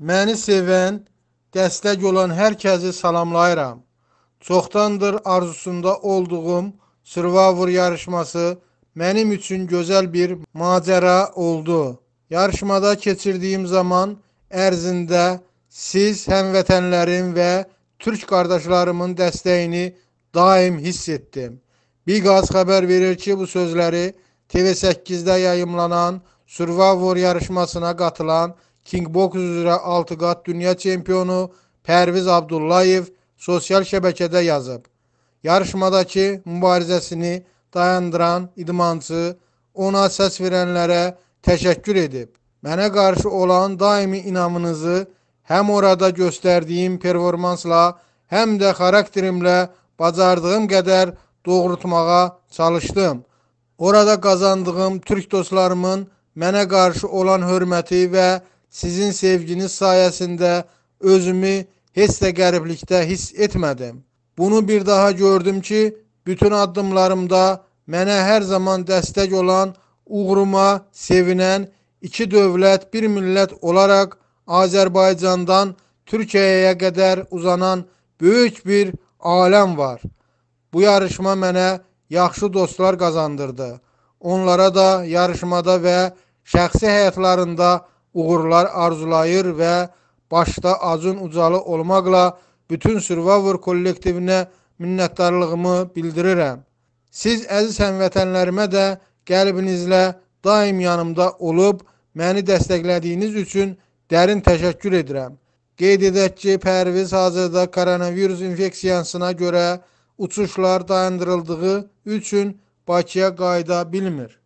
Məni sevən, dəstək olan hər kəsi salamlayıram. Çoxdandır arzusunda olduğum Survivor yarışması mənim üçün gözəl bir macəra oldu. Yarışmada keçirdiyim zaman ərzində siz həmvətənlərim və türk qardaşlarımın dəstəyini daim hiss etdim. Biqaz xəbər verir ki, bu sözləri TV8-də yayımlanan Survivor yarışmasına qatılan King Box üzrə 6 qat dünya çempionu Pərviz Abdullayev sosial şəbəkədə yazıb. Yarışmadakı mübarizəsini dayandıran idmançı ona səs verənlərə təşəkkür edib. Mənə qarşı olan daimi inamınızı həm orada göstərdiyim performansla, həm də xarakterimlə bacardığım qədər doğrultmağa çalışdım. Orada qazandığım türk dostlarımın mənə qarşı olan hörməti və sizin sevginiz sayəsində özümü heç də qəriblikdə hiss etmədim. Bunu bir daha gördüm ki, bütün addımlarımda mənə hər zaman dəstək olan, uğruma sevinən iki dövlət, bir millət olaraq Azərbaycandan Türkiyəyə qədər uzanan böyük bir aləm var. Bu yarışma mənə yaxşı dostlar qazandırdı. Onlara da yarışmada və şəxsi həyatlarında uğurlar arzulayır və başda Acun Ucalı olmaqla bütün Survivor kollektivinə minnətdarlığımı bildirirəm. Siz əziz həmvətənlərimə də qəlbinizlə daim yanımda olub, məni dəstəklədiyiniz üçün dərin təşəkkür edirəm. Qeyd edək ki, Pərviz hazırda koronavirus infeksiyasına görə uçuşlar dayandırıldığı üçün Bakıya qayıda bilmir.